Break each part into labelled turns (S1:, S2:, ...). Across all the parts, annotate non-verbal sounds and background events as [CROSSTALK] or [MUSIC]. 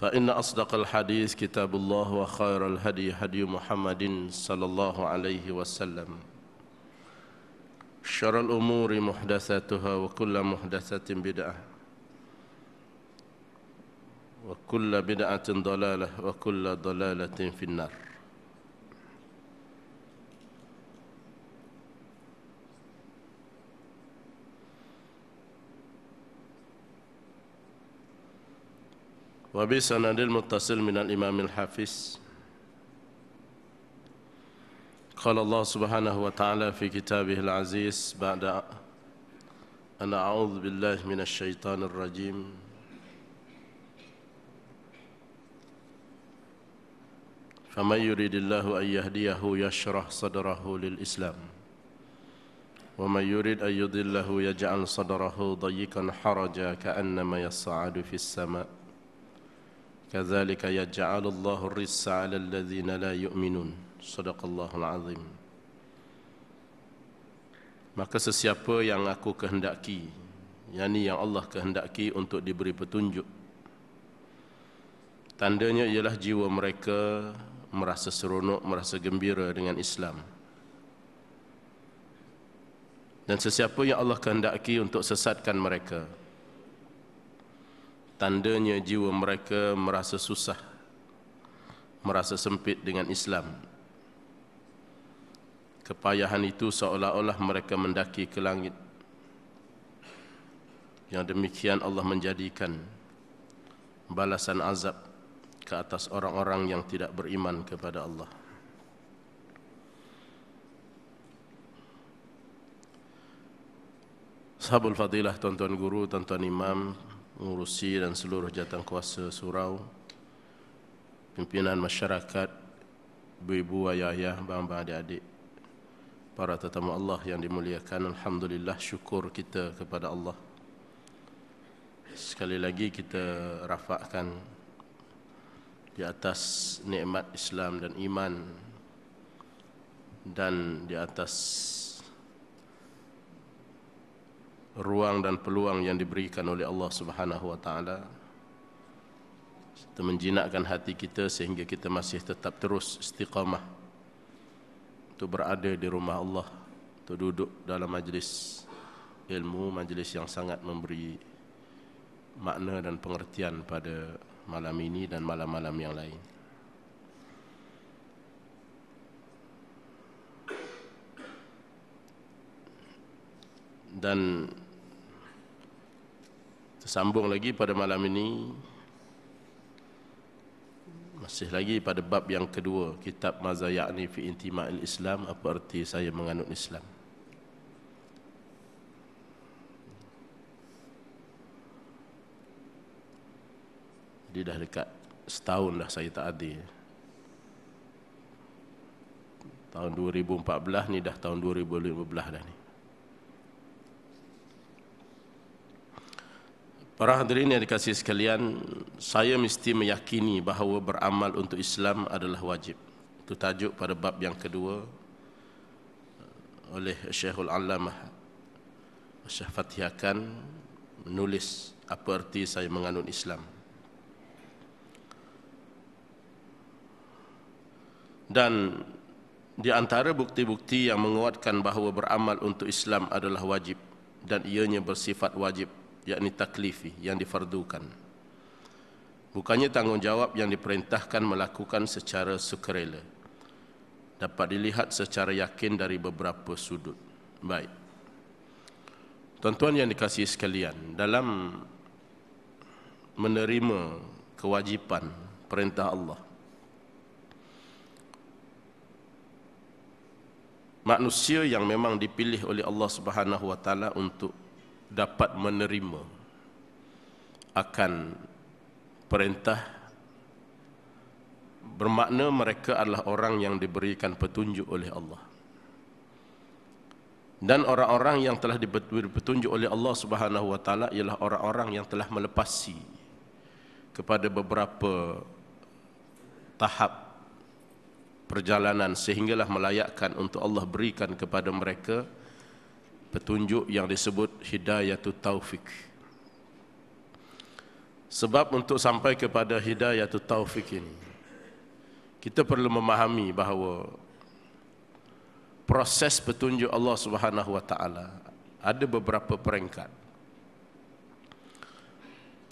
S1: فإن أصدق الحديث كتاب الله وخير الهدي هدي محمد صلى الله عليه وسلم شر الأمور محدثاتها وكل محدثة بدعة وكل بدعة ضلالة وكل ضلالة في النار وبسند المتصل من الإمام الحافظ قال الله سبحانه وتعالى في كتابه العزيز بعد أن أعوذ بالله من الشيطان الرجيم فمن يريد الله أن يهديه يشرح صدره للإسلام ومن يريد أن يضله يجعل صدره ضيقا حرجا كأنما يصعد في السماء كذلك يجعل الله الرس على الذين لا يؤمنون صدق Al-Azim. maka sesiapa yang aku kehendaki yakni yang Allah kehendaki untuk diberi petunjuk tandanya ialah jiwa mereka merasa seronok merasa gembira dengan Islam dan sesiapa yang Allah kehendaki untuk sesatkan mereka tandanya jiwa mereka merasa susah merasa sempit dengan Islam kepayahan itu seolah-olah mereka mendaki ke langit yang demikian Allah menjadikan balasan azab ke atas orang-orang yang tidak beriman kepada Allah Sahabul Fadilah, Tuan-Tuan Guru, Tuan-Tuan Imam, mengurusi dan seluruh jatuh kuasa surau pimpinan masyarakat ibu-ibu ayah-ayah bapa-bapa adik-adik para tetamu Allah yang dimuliakan alhamdulillah syukur kita kepada Allah sekali lagi kita rafakkan di atas nikmat Islam dan iman dan di atas ruang dan peluang yang diberikan oleh Allah Subhanahu wa taala serta menjinakkan hati kita sehingga kita masih tetap terus istiqamah untuk berada di rumah Allah untuk duduk dalam majlis ilmu majlis yang sangat memberi makna dan pengertian pada malam ini dan malam-malam yang lain dan sambung lagi pada malam ini masih lagi pada bab yang kedua kitab mazayani fi intima'il islam apa arti saya menganut islam Jadi dah dekat setahun dah saya tak ada tahun 2014 ni dah tahun 2015 dah ni Para hadirin yang dikasih sekalian, saya mesti meyakini bahawa beramal untuk Islam adalah wajib. Itu tajuk pada bab yang kedua eh, oleh Syekhul Allamah Syekh Fathiakan menulis apa arti saya menganut Islam. Dan di antara bukti-bukti yang menguatkan bahawa beramal untuk Islam adalah wajib dan ianya bersifat wajib yakni taklifi yang difardukan bukannya tanggungjawab yang diperintahkan melakukan secara sukarela dapat dilihat secara yakin dari beberapa sudut baik tuan-tuan yang dikasihi sekalian dalam menerima kewajipan perintah Allah manusia yang memang dipilih oleh Allah Subhanahu wa taala untuk dapat menerima akan perintah bermakna mereka adalah orang yang diberikan petunjuk oleh Allah dan orang-orang yang telah diberi petunjuk oleh Allah Subhanahu wa taala ialah orang-orang yang telah melepasi kepada beberapa tahap perjalanan sehinggalah melayakkan untuk Allah berikan kepada mereka petunjuk yang disebut hidayatul taufik sebab untuk sampai kepada hidayatul taufik ini kita perlu memahami bahawa proses petunjuk Allah Subhanahu wa taala ada beberapa peringkat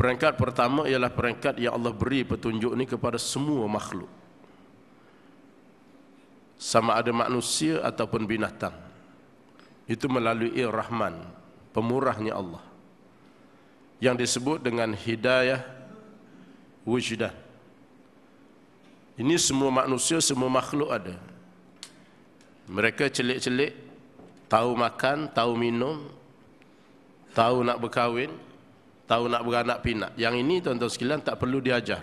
S1: peringkat pertama ialah peringkat yang Allah beri petunjuk ini kepada semua makhluk sama ada manusia ataupun binatang itu melalui rahman pemurahnya Allah yang disebut dengan hidayah wujudan ini semua manusia semua makhluk ada mereka celik-celik tahu makan tahu minum tahu nak berkahwin tahu nak beranak pinak yang ini tuan-tuan sekalian tak perlu diajar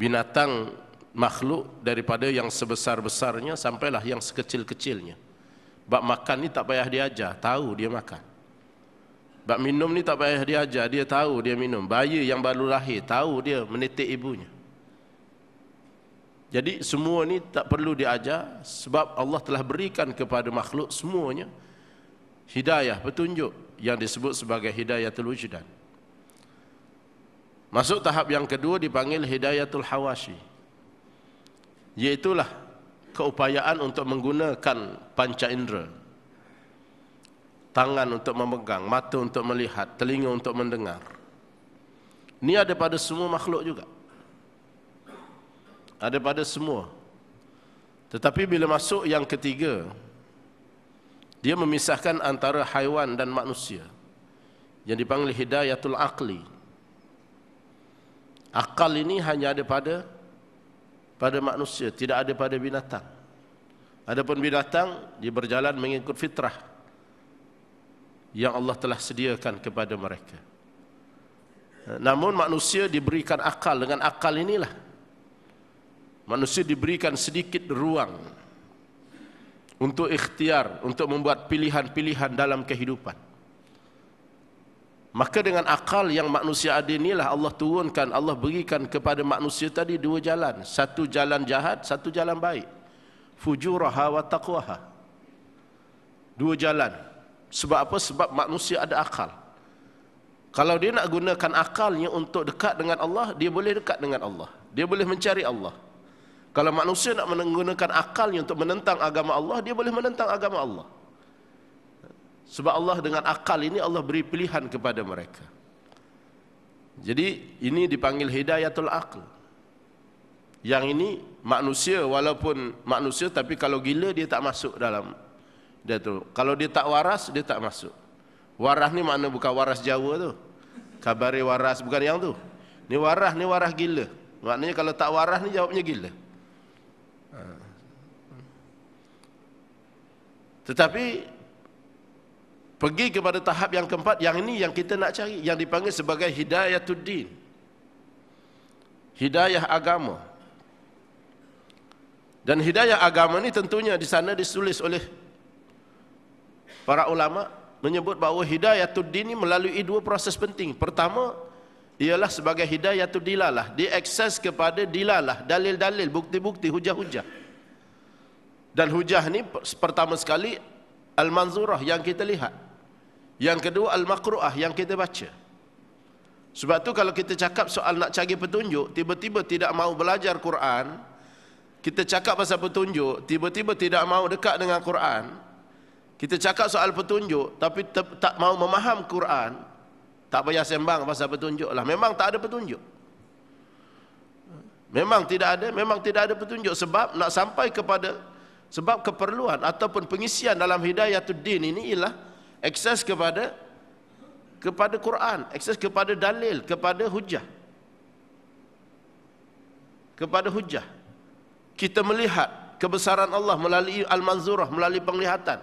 S1: binatang makhluk daripada yang sebesar-besarnya sampailah yang sekecil-kecilnya Bab makan ni tak payah diajar, tahu dia makan. Bab minum ni tak payah diajar, dia tahu dia minum. Bayi yang baru lahir, tahu dia menitik ibunya. Jadi semua ni tak perlu diajar sebab Allah telah berikan kepada makhluk semuanya hidayah, petunjuk yang disebut sebagai hidayah telujudan. Masuk tahap yang kedua dipanggil hidayatul hawashi. Iaitulah keupayaan untuk menggunakan panca indera. Tangan untuk memegang, mata untuk melihat, telinga untuk mendengar. Ini ada pada semua makhluk juga. Ada pada semua. Tetapi bila masuk yang ketiga, dia memisahkan antara haiwan dan manusia. Yang dipanggil hidayatul akli. Akal ini hanya ada pada pada manusia, tidak ada pada binatang. Adapun binatang dia berjalan mengikut fitrah yang Allah telah sediakan kepada mereka. Namun manusia diberikan akal dengan akal inilah manusia diberikan sedikit ruang untuk ikhtiar, untuk membuat pilihan-pilihan dalam kehidupan. Maka dengan akal yang manusia ada inilah Allah turunkan, Allah berikan kepada manusia tadi dua jalan. Satu jalan jahat, satu jalan baik. Fujuraha wa taqwaha. Dua jalan. Sebab apa? Sebab manusia ada akal. Kalau dia nak gunakan akalnya untuk dekat dengan Allah, dia boleh dekat dengan Allah. Dia boleh mencari Allah. Kalau manusia nak menggunakan akalnya untuk menentang agama Allah, dia boleh menentang agama Allah sebab Allah dengan akal ini Allah beri pilihan kepada mereka jadi ini dipanggil hidayatul akal yang ini manusia walaupun manusia tapi kalau gila dia tak masuk dalam dia tu kalau dia tak waras dia tak masuk waras ni mana bukan waras Jawa tu kabari waras bukan yang tu ni waras ni waras gila maknanya kalau tak waras ni jawabnya gila ha. tetapi pergi kepada tahap yang keempat yang ini yang kita nak cari yang dipanggil sebagai hidayah tuddin, hidayah agama dan hidayah agama ini tentunya di sana ditulis oleh para ulama menyebut bahawa hidayah tuddin ini melalui dua proses penting pertama ialah sebagai hidayah hidayatuddilalah diakses kepada dilalah dalil-dalil bukti-bukti hujah-hujah dan hujah ni pertama sekali al-manzurah yang kita lihat yang kedua al Makruah yang kita baca. Sebab tu kalau kita cakap soal nak cari petunjuk, tiba-tiba tidak mau belajar Quran, kita cakap pasal petunjuk, tiba-tiba tidak mau dekat dengan Quran. Kita cakap soal petunjuk tapi tak mau memaham Quran. Tak payah sembang pasal petunjuk lah. Memang tak ada petunjuk. Memang tidak ada, memang tidak ada petunjuk sebab nak sampai kepada sebab keperluan ataupun pengisian dalam hidayah tu Din ini ialah akses kepada kepada Quran, akses kepada dalil, kepada hujah. Kepada hujah. Kita melihat kebesaran Allah melalui al-manzurah, melalui penglihatan.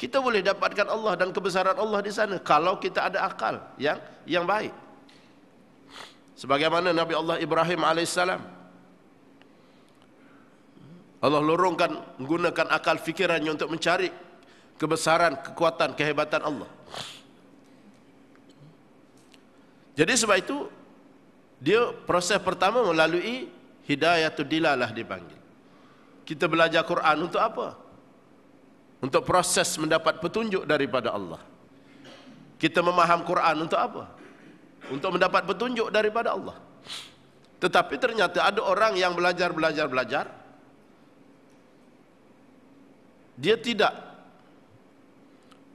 S1: Kita boleh dapatkan Allah dan kebesaran Allah di sana kalau kita ada akal yang yang baik. Sebagaimana Nabi Allah Ibrahim alaihissalam Allah lorongkan menggunakan akal fikirannya untuk mencari kebesaran, kekuatan, kehebatan Allah. Jadi sebab itu dia proses pertama melalui hidayah hidayatul dilalah dipanggil. Kita belajar Quran untuk apa? Untuk proses mendapat petunjuk daripada Allah. Kita memaham Quran untuk apa? Untuk mendapat petunjuk daripada Allah. Tetapi ternyata ada orang yang belajar belajar belajar dia tidak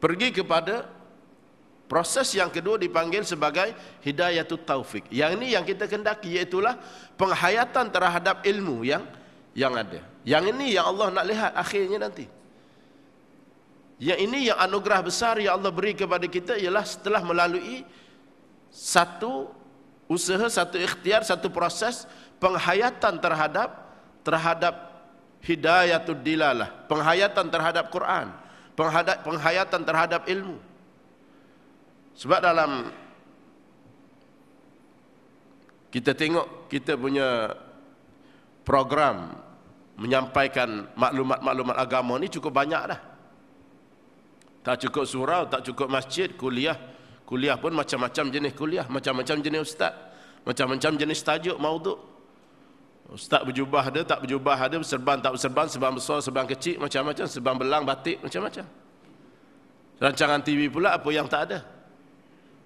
S1: pergi kepada proses yang kedua dipanggil sebagai hidayatul taufik. Yang ini yang kita kendaki iaitulah penghayatan terhadap ilmu yang yang ada. Yang ini yang Allah nak lihat akhirnya nanti. Yang ini yang anugerah besar yang Allah beri kepada kita ialah setelah melalui satu usaha, satu ikhtiar, satu proses penghayatan terhadap terhadap hidayatul dilalah, penghayatan terhadap Quran penghayatan terhadap ilmu sebab dalam kita tengok kita punya program menyampaikan maklumat-maklumat agama ni cukup banyak dah tak cukup surau, tak cukup masjid, kuliah kuliah pun macam-macam jenis kuliah, macam-macam jenis ustaz macam-macam jenis tajuk, mauduk Ustaz berjubah dia, tak berjubah dia, serban tak berserban, serban besar, serban kecil, macam-macam, serban belang, batik, macam-macam. Rancangan TV pula apa yang tak ada.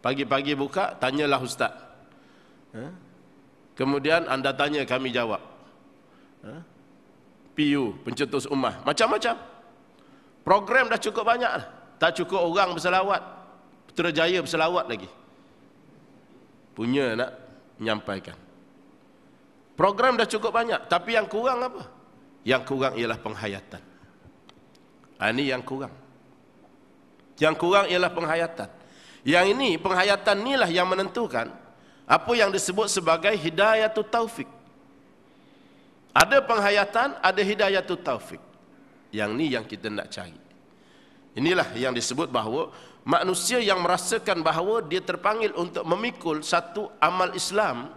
S1: Pagi-pagi buka, tanyalah Ustaz. Ha? Kemudian anda tanya, kami jawab. Ha? PU, pencetus umat, macam-macam. Program dah cukup banyak. Lah. Tak cukup orang berselawat. Putera berselawat lagi. Punya nak menyampaikan. Program dah cukup banyak, tapi yang kurang apa? Yang kurang ialah penghayatan. Ah, ini yang kurang. Yang kurang ialah penghayatan. Yang ini penghayatan inilah yang menentukan apa yang disebut sebagai hidayah hidayatul taufik. Ada penghayatan, ada hidayah hidayatul taufik. Yang ni yang kita nak cari. Inilah yang disebut bahawa manusia yang merasakan bahawa dia terpanggil untuk memikul satu amal Islam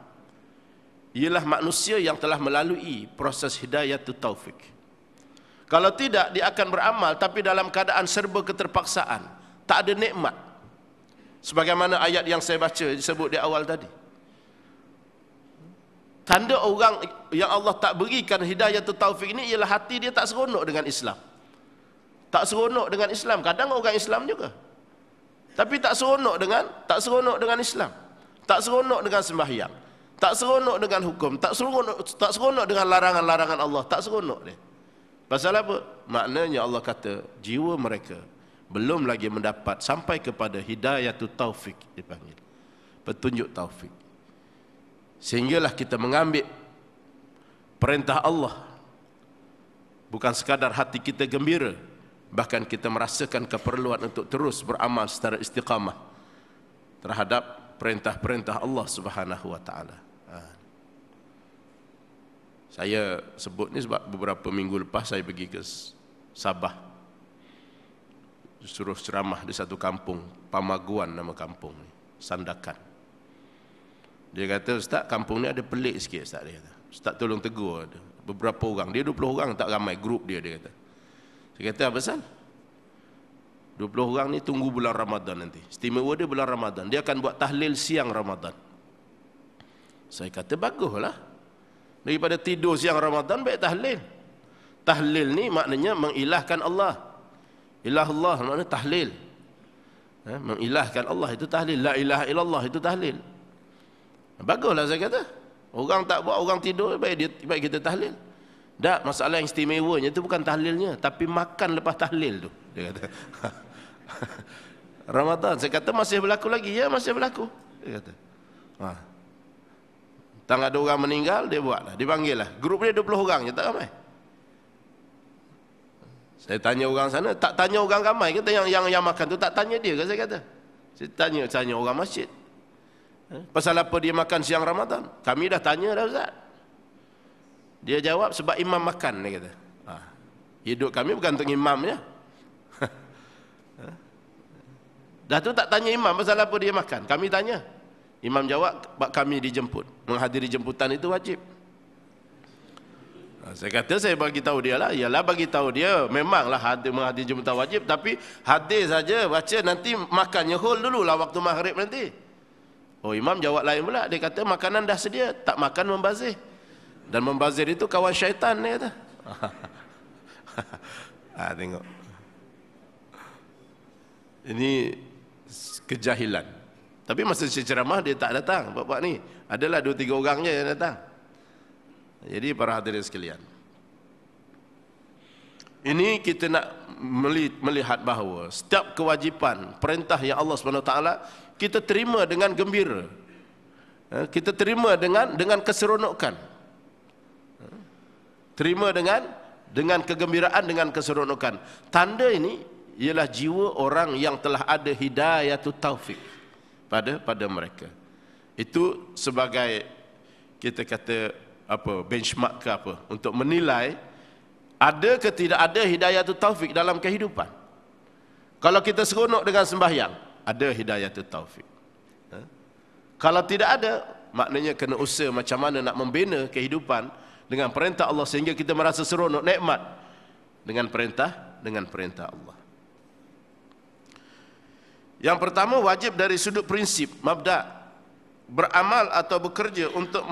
S1: ialah manusia yang telah melalui proses hidayah tu taufik. Kalau tidak dia akan beramal tapi dalam keadaan serba keterpaksaan, tak ada nikmat. Sebagaimana ayat yang saya baca disebut di awal tadi. Tanda orang yang Allah tak berikan hidayah tu taufik ini ialah hati dia tak seronok dengan Islam. Tak seronok dengan Islam. Kadang orang Islam juga. Tapi tak seronok dengan tak seronok dengan Islam. Tak seronok dengan sembahyang. Tak seronok dengan hukum, tak seronok tak seronok dengan larangan-larangan Allah, tak seronok dia. Pasal apa? Maknanya Allah kata, jiwa mereka belum lagi mendapat sampai kepada hidayah tu taufik dipanggil. Petunjuk taufik. Sehinggalah kita mengambil perintah Allah bukan sekadar hati kita gembira bahkan kita merasakan keperluan untuk terus beramal secara istiqamah terhadap perintah-perintah Allah Subhanahu wa taala. Saya sebut ni sebab beberapa minggu lepas saya pergi ke Sabah. Suruh ceramah di satu kampung, Pamaguan nama kampung ni, Sandakan. Dia kata, "Ustaz, kampung ni ada pelik sikit, Ustaz." Dia kata. "Ustaz tolong tegur dia." Beberapa orang, dia 20 orang tak ramai grup dia dia kata. Saya kata, "Apa pasal?" 20 orang ni tunggu bulan Ramadan nanti. Istimewa dia bulan Ramadan. Dia akan buat tahlil siang Ramadan. Saya kata baguslah daripada tidur siang Ramadan baik tahlil tahlil ni maknanya mengilahkan Allah ilah Allah maknanya tahlil eh, mengilahkan Allah itu tahlil la ilaha illallah itu tahlil ha, baguslah saya kata orang tak buat orang tidur baik dia baik kita tahlil tak masalah yang istimewanya itu bukan tahlilnya tapi makan lepas tahlil tu dia kata [LAUGHS] Ramadan saya kata masih berlaku lagi ya masih berlaku dia kata ha. Tak ada orang meninggal, dia buatlah. Dipanggil lah. Grup dia 20 orang je, tak ramai. Saya tanya orang sana, tak tanya orang ramai ke? Yang, yang, yang makan tu tak tanya dia ke saya kata? Saya tanya, tanya orang masjid. Eh? Pasal apa dia makan siang Ramadan? Kami dah tanya dah Ustaz. Dia jawab sebab imam makan dia kata. Ha. Hidup kami bukan untuk imam ya. [LAUGHS] Dah tu tak tanya imam pasal apa dia makan. Kami tanya, Imam jawab kami dijemput menghadiri jemputan itu wajib. Saya kata saya bagi tahu dia lah, ialah bagi tahu dia memanglah hadir menghadiri jemputan wajib, tapi hadir saja baca nanti makannya hol dulu lah waktu maghrib nanti. Oh imam jawab lain pula dia kata makanan dah sedia tak makan membazir dan membazir itu kawan syaitan dia kata. ha, [LAUGHS] tengok. Ini kejahilan. Tapi masa saya ceramah dia tak datang. Bapak ni adalah dua tiga orang je yang datang. Jadi para hadirin sekalian. Ini kita nak melihat bahawa setiap kewajipan perintah yang Allah SWT kita terima dengan gembira. Eh, kita terima dengan dengan keseronokan. Terima dengan dengan kegembiraan dengan keseronokan. Tanda ini ialah jiwa orang yang telah ada hidayah tu taufik pada pada mereka. Itu sebagai kita kata apa benchmark ke apa untuk menilai ada ke tidak ada hidayah tu taufik dalam kehidupan. Kalau kita seronok dengan sembahyang, ada hidayah tu taufik. Ha? Kalau tidak ada, maknanya kena usaha macam mana nak membina kehidupan dengan perintah Allah sehingga kita merasa seronok nikmat dengan perintah dengan perintah Allah. Yang pertama wajib dari sudut prinsip mabda beramal atau bekerja untuk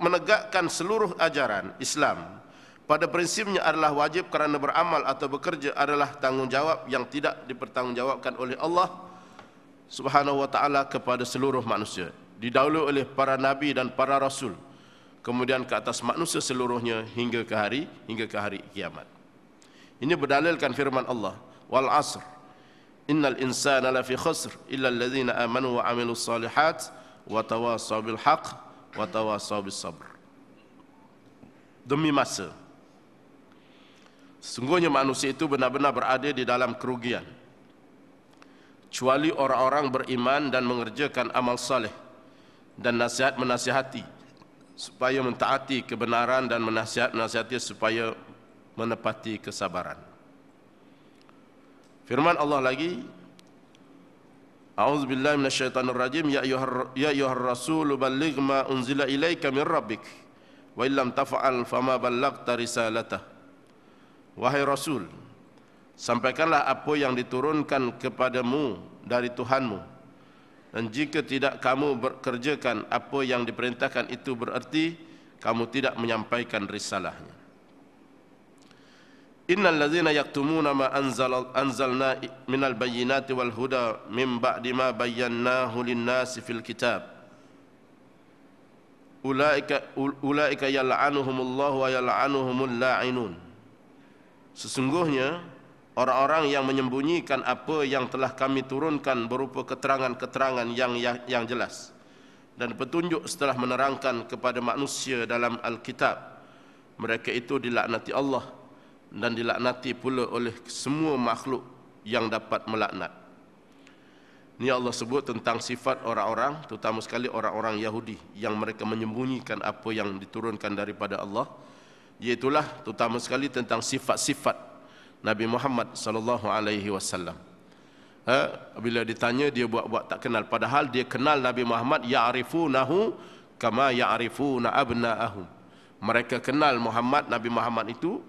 S1: menegakkan seluruh ajaran Islam. Pada prinsipnya adalah wajib kerana beramal atau bekerja adalah tanggungjawab yang tidak dipertanggungjawabkan oleh Allah Subhanahu wa taala kepada seluruh manusia. Didahului oleh para nabi dan para rasul kemudian ke atas manusia seluruhnya hingga ke hari hingga ke hari kiamat. Ini berdalilkan firman Allah wal asr innal insana lafi khusr illa alladhina amanu wa amilu salihat wa tawassaw bil haq wa tawassaw bis sabr demi masa sungguhnya manusia itu benar-benar berada di dalam kerugian kecuali orang-orang beriman dan mengerjakan amal saleh dan nasihat menasihati supaya mentaati kebenaran dan menasihat menasihati supaya menepati kesabaran Firman Allah lagi A'udzu billahi minasyaitonir rajim ya ayyuhar ya ayyuhar rasul balligh ma unzila ilaika min rabbik wa illam taf'al fama ballaghta risalatah Wahai Rasul sampaikanlah apa yang diturunkan kepadamu dari Tuhanmu dan jika tidak kamu berkerjakan apa yang diperintahkan itu bererti kamu tidak menyampaikan risalahnya ma anzal anzalna min al أنزلنا wal-huda min ba'di ma ما بيناه fil-kitab. الكتاب أولئك أولئك Allah wa ويلعنهم lainun Sesungguhnya orang-orang yang menyembunyikan apa yang telah kami turunkan berupa keterangan-keterangan yang, yang yang jelas dan petunjuk setelah menerangkan kepada manusia dalam al-kitab, mereka itu dilaknati Allah dan dilaknati pula oleh semua makhluk yang dapat melaknat. Ini Allah sebut tentang sifat orang-orang, terutama sekali orang-orang Yahudi yang mereka menyembunyikan apa yang diturunkan daripada Allah. Iaitulah terutama sekali tentang sifat-sifat Nabi Muhammad sallallahu alaihi wasallam. Ha, bila ditanya dia buat-buat tak kenal padahal dia kenal Nabi Muhammad ya'rifunahu kama ya'rifuna abna'ahum. Mereka kenal Muhammad Nabi Muhammad itu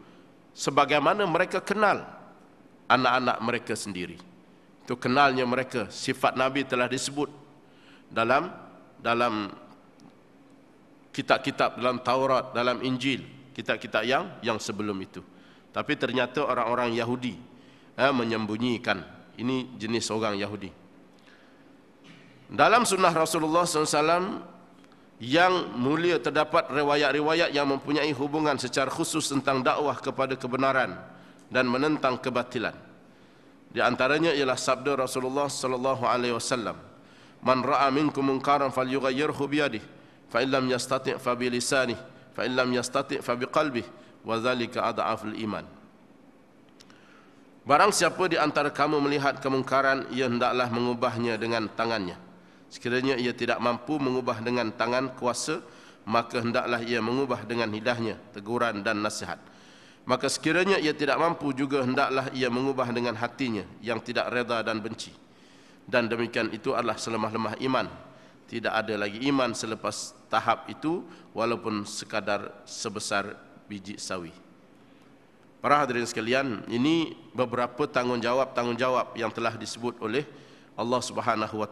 S1: sebagaimana mereka kenal anak-anak mereka sendiri. Itu kenalnya mereka. Sifat Nabi telah disebut dalam dalam kitab-kitab dalam Taurat, dalam Injil, kitab-kitab yang yang sebelum itu. Tapi ternyata orang-orang Yahudi eh, menyembunyikan. Ini jenis orang Yahudi. Dalam sunnah Rasulullah SAW, yang mulia terdapat riwayat-riwayat yang mempunyai hubungan secara khusus tentang dakwah kepada kebenaran dan menentang kebatilan. Di antaranya ialah sabda Rasulullah sallallahu alaihi wasallam, "Man ra'a minkum munkaran falyughayyirhu bi yadihi, fa illam yastati' fa bi lisanihi, fa illam yastati' fa bi qalbihi, wa dzalika adhaful iman." Barang siapa di antara kamu melihat kemungkaran, ia hendaklah mengubahnya dengan tangannya. Sekiranya ia tidak mampu mengubah dengan tangan kuasa, maka hendaklah ia mengubah dengan lidahnya, teguran dan nasihat. Maka sekiranya ia tidak mampu juga hendaklah ia mengubah dengan hatinya yang tidak reda dan benci. Dan demikian itu adalah selemah-lemah iman. Tidak ada lagi iman selepas tahap itu walaupun sekadar sebesar biji sawi. Para hadirin sekalian, ini beberapa tanggungjawab-tanggungjawab yang telah disebut oleh Allah Subhanahu wa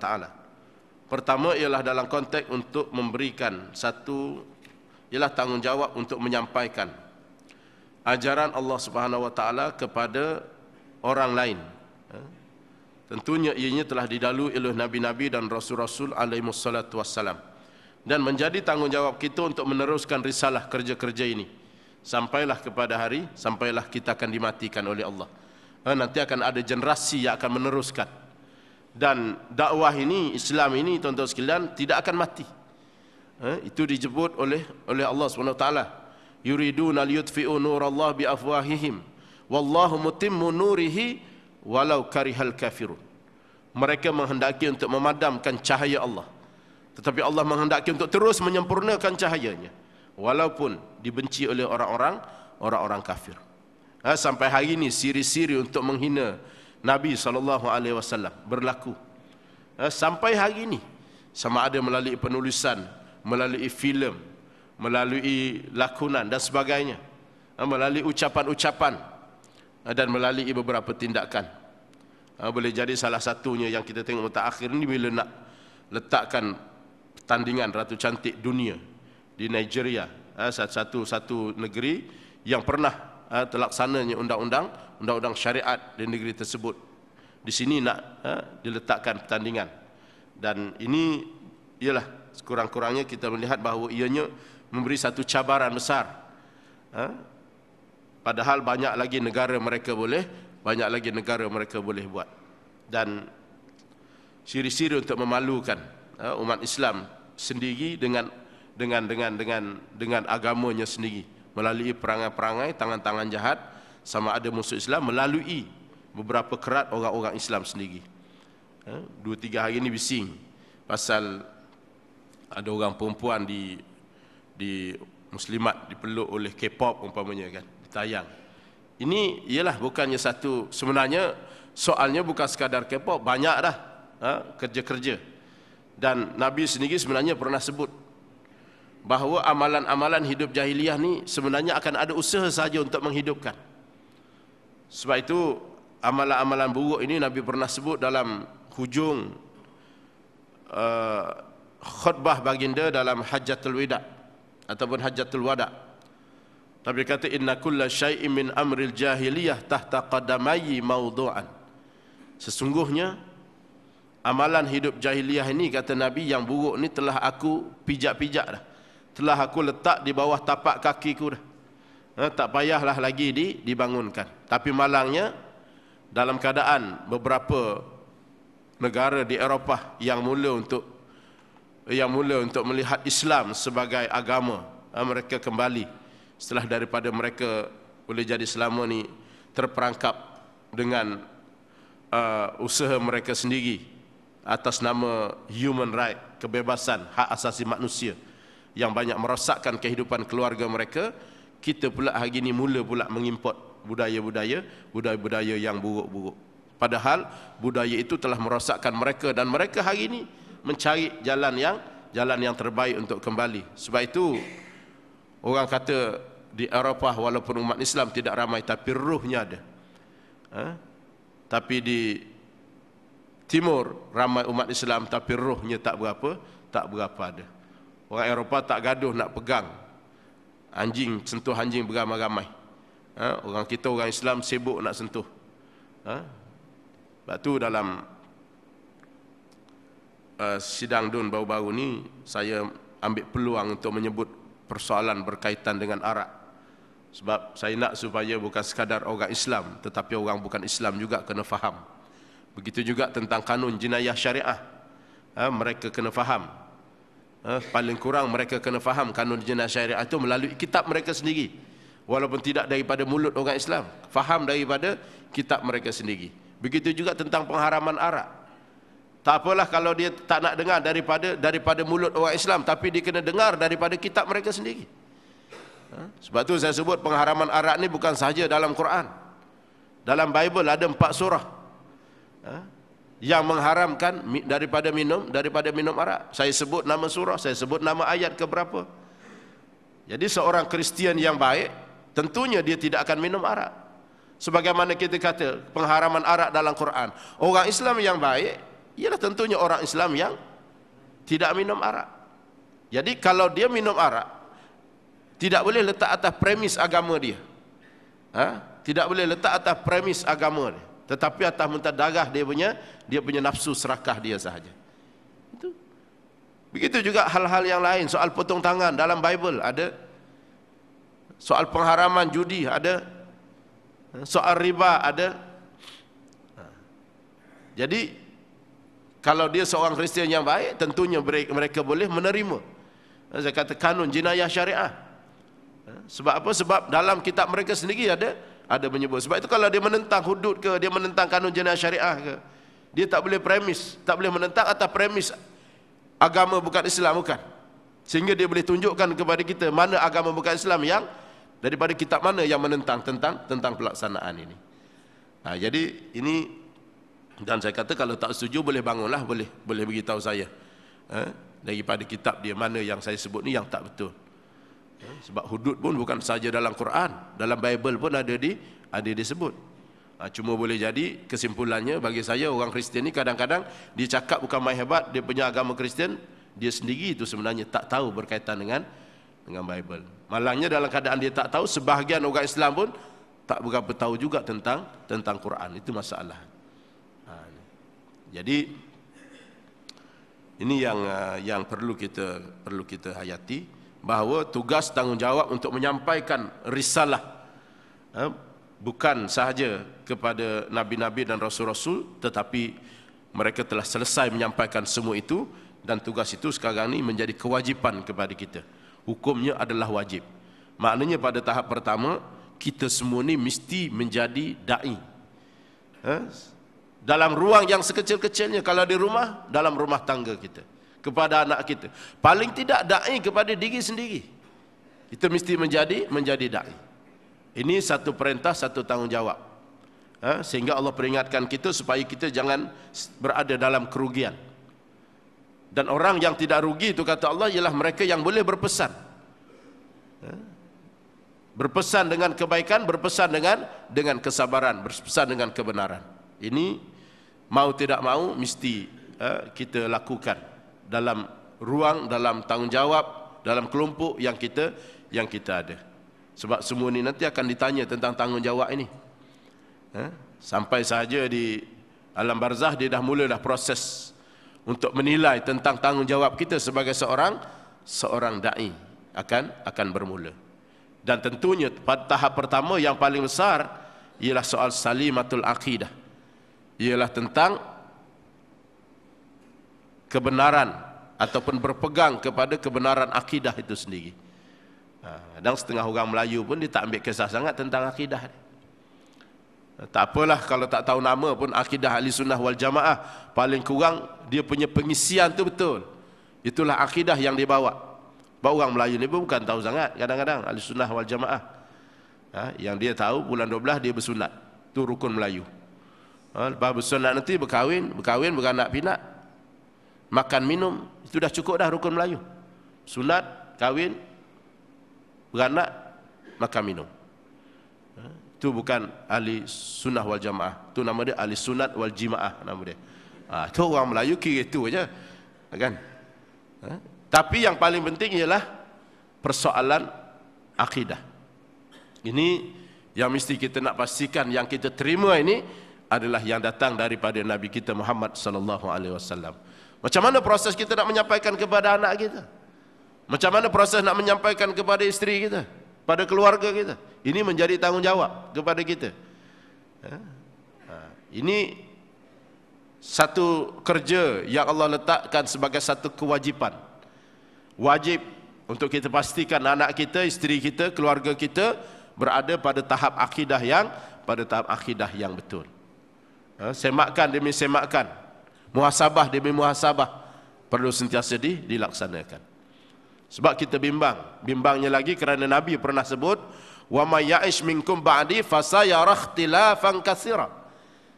S1: Pertama ialah dalam konteks untuk memberikan satu ialah tanggungjawab untuk menyampaikan ajaran Allah Subhanahu Wa Taala kepada orang lain. Ha? Tentunya ianya telah didalui oleh nabi-nabi dan rasul-rasul alaihi wassalatu wassalam dan menjadi tanggungjawab kita untuk meneruskan risalah kerja-kerja ini sampailah kepada hari sampailah kita akan dimatikan oleh Allah. Ha, nanti akan ada generasi yang akan meneruskan dan dakwah ini Islam ini tuan-tuan sekalian tidak akan mati. Eh, itu disebut oleh oleh Allah Subhanahu taala. Yuriduna liyutfi'u nurallah bi afwahihim wallahu mutimmu nurihi walau karihal kafirun. Mereka menghendaki untuk memadamkan cahaya Allah. Tetapi Allah menghendaki untuk terus menyempurnakan cahayanya walaupun dibenci oleh orang-orang orang-orang kafir. Eh, sampai hari ini siri-siri untuk menghina Nabi SAW berlaku eh, sampai hari ini sama ada melalui penulisan melalui filem melalui lakonan dan sebagainya eh, melalui ucapan-ucapan eh, dan melalui beberapa tindakan boleh jadi salah satunya yang kita tengok mata akhir ini bila nak letakkan pertandingan ratu cantik dunia di Nigeria satu-satu negeri yang pernah telaksananya undang-undang undang-undang syariat di negeri tersebut di sini nak ha, diletakkan pertandingan dan ini ialah sekurang-kurangnya kita melihat bahawa ianya memberi satu cabaran besar ha, padahal banyak lagi negara mereka boleh banyak lagi negara mereka boleh buat dan siri-siri untuk memalukan ha, umat Islam sendiri dengan dengan dengan dengan dengan agamanya sendiri melalui perangai-perangai tangan-tangan jahat sama ada musuh Islam melalui beberapa kerat orang-orang Islam sendiri. Ha? Dua tiga hari ini bising pasal ada orang perempuan di di Muslimat dipeluk oleh K-pop umpamanya kan ditayang. Ini ialah bukannya satu sebenarnya soalnya bukan sekadar K-pop banyak dah ha, kerja-kerja dan Nabi sendiri sebenarnya pernah sebut bahawa amalan-amalan hidup jahiliyah ni sebenarnya akan ada usaha saja untuk menghidupkan. Sebab itu amalan-amalan buruk ini Nabi pernah sebut dalam hujung uh, khutbah baginda dalam hajatul Wida ataupun hajatul Wada. Nabi kata inna kulla syai'in min amril jahiliyah tahta qadamayi maudu'an. Sesungguhnya amalan hidup jahiliyah ini kata Nabi yang buruk ini telah aku pijak-pijak dah. Telah aku letak di bawah tapak kakiku dah. Eh, tak payahlah lagi di, dibangunkan. Tapi malangnya dalam keadaan beberapa negara di Eropah yang mula untuk yang mula untuk melihat Islam sebagai agama eh, mereka kembali setelah daripada mereka boleh jadi selama ni terperangkap dengan uh, usaha mereka sendiri atas nama human right kebebasan hak asasi manusia yang banyak merosakkan kehidupan keluarga mereka kita pula hari ini mula pula mengimport budaya-budaya, budaya-budaya yang buruk-buruk. Padahal budaya itu telah merosakkan mereka dan mereka hari ini mencari jalan yang jalan yang terbaik untuk kembali. Sebab itu orang kata di Eropah walaupun umat Islam tidak ramai tapi ruhnya ada. Ha? Tapi di timur ramai umat Islam tapi ruhnya tak berapa, tak berapa ada. Orang Eropah tak gaduh nak pegang anjing sentuh anjing beramai-ramai ha? orang kita orang Islam sibuk nak sentuh ha? sebab tu dalam uh, sidang dun baru-baru ni saya ambil peluang untuk menyebut persoalan berkaitan dengan arak sebab saya nak supaya bukan sekadar orang Islam tetapi orang bukan Islam juga kena faham begitu juga tentang kanun jenayah syariah ha? mereka kena faham Eh, paling kurang mereka kena faham kanun jenayah syariah itu melalui kitab mereka sendiri walaupun tidak daripada mulut orang Islam faham daripada kitab mereka sendiri begitu juga tentang pengharaman arak tak apalah kalau dia tak nak dengar daripada daripada mulut orang Islam tapi dia kena dengar daripada kitab mereka sendiri ha? sebab tu saya sebut pengharaman arak ni bukan sahaja dalam Quran dalam Bible ada empat surah ha? yang mengharamkan daripada minum daripada minum arak. Saya sebut nama surah, saya sebut nama ayat ke berapa. Jadi seorang Kristian yang baik tentunya dia tidak akan minum arak. Sebagaimana kita kata pengharaman arak dalam Quran. Orang Islam yang baik ialah tentunya orang Islam yang tidak minum arak. Jadi kalau dia minum arak tidak boleh letak atas premis agama dia. Ha? Tidak boleh letak atas premis agama dia tetapi atas muntah darah dia punya dia punya nafsu serakah dia sahaja itu begitu juga hal-hal yang lain soal potong tangan dalam bible ada soal pengharaman judi ada soal riba ada jadi kalau dia seorang Kristian yang baik tentunya mereka boleh menerima saya kata kanun jinayah syariah sebab apa sebab dalam kitab mereka sendiri ada ada menyebut. Sebab itu kalau dia menentang hudud ke, dia menentang kanun jenayah syariah ke, dia tak boleh premis, tak boleh menentang atas premis agama bukan Islam bukan. Sehingga dia boleh tunjukkan kepada kita mana agama bukan Islam yang daripada kitab mana yang menentang tentang tentang pelaksanaan ini. Ha, jadi ini dan saya kata kalau tak setuju boleh bangunlah boleh boleh beritahu saya. Ha, daripada kitab dia mana yang saya sebut ni yang tak betul sebab hudud pun bukan saja dalam Quran dalam Bible pun ada di ada disebut ha, cuma boleh jadi kesimpulannya bagi saya orang Kristian ni kadang-kadang dia cakap bukan mai hebat dia punya agama Kristian dia sendiri itu sebenarnya tak tahu berkaitan dengan dengan Bible malangnya dalam keadaan dia tak tahu sebahagian orang Islam pun tak berapa tahu juga tentang tentang Quran itu masalah ha, jadi ini yang ah, yang perlu kita perlu kita hayati bahawa tugas tanggungjawab untuk menyampaikan risalah ha, bukan sahaja kepada nabi-nabi dan rasul-rasul tetapi mereka telah selesai menyampaikan semua itu dan tugas itu sekarang ini menjadi kewajipan kepada kita hukumnya adalah wajib maknanya pada tahap pertama kita semua ini mesti menjadi dai ha? dalam ruang yang sekecil-kecilnya kalau di rumah dalam rumah tangga kita kepada anak kita. Paling tidak dai kepada diri sendiri. Kita mesti menjadi menjadi dai. Ini satu perintah, satu tanggungjawab. Ha? sehingga Allah peringatkan kita supaya kita jangan berada dalam kerugian. Dan orang yang tidak rugi itu kata Allah ialah mereka yang boleh berpesan. Ha? Berpesan dengan kebaikan, berpesan dengan dengan kesabaran, berpesan dengan kebenaran. Ini mau tidak mau mesti ha, kita lakukan dalam ruang dalam tanggungjawab dalam kelompok yang kita yang kita ada sebab semua ini nanti akan ditanya tentang tanggungjawab ini ha? sampai sahaja di alam barzah dia dah mula dah proses untuk menilai tentang tanggungjawab kita sebagai seorang seorang dai akan akan bermula dan tentunya pada tahap pertama yang paling besar ialah soal salimatul aqidah ialah tentang kebenaran ataupun berpegang kepada kebenaran akidah itu sendiri. Kadang ha, setengah orang Melayu pun dia tak ambil kisah sangat tentang akidah. Tak apalah kalau tak tahu nama pun akidah ahli sunnah wal jamaah. Paling kurang dia punya pengisian tu betul. Itulah akidah yang dia bawa. Sebab orang Melayu ni pun bukan tahu sangat kadang-kadang ahli sunnah wal jamaah. Ha, yang dia tahu bulan 12 dia bersunat. Itu rukun Melayu. Lepas ha, bersunat nanti berkahwin, berkahwin beranak pinak, makan minum itu dah cukup dah rukun Melayu sunat kahwin beranak makan minum ha? itu bukan ahli sunnah wal jamaah itu nama dia ahli sunat wal Jamaah nama dia ha, itu orang Melayu kira itu aja ha, kan ha? tapi yang paling penting ialah persoalan akidah ini yang mesti kita nak pastikan yang kita terima ini adalah yang datang daripada Nabi kita Muhammad sallallahu alaihi wasallam. Macam mana proses kita nak menyampaikan kepada anak kita? Macam mana proses nak menyampaikan kepada istri kita? Pada keluarga kita? Ini menjadi tanggungjawab kepada kita. Ha? Ha, ini satu kerja yang Allah letakkan sebagai satu kewajipan. Wajib untuk kita pastikan anak kita, istri kita, keluarga kita berada pada tahap akidah yang pada tahap akidah yang betul. Ha, semakan demi semakan muhasabah demi muhasabah perlu sentiasa di, dilaksanakan sebab kita bimbang bimbangnya lagi kerana nabi pernah sebut wa may ya'ish minkum ba'di fa sayarahtilafan katsira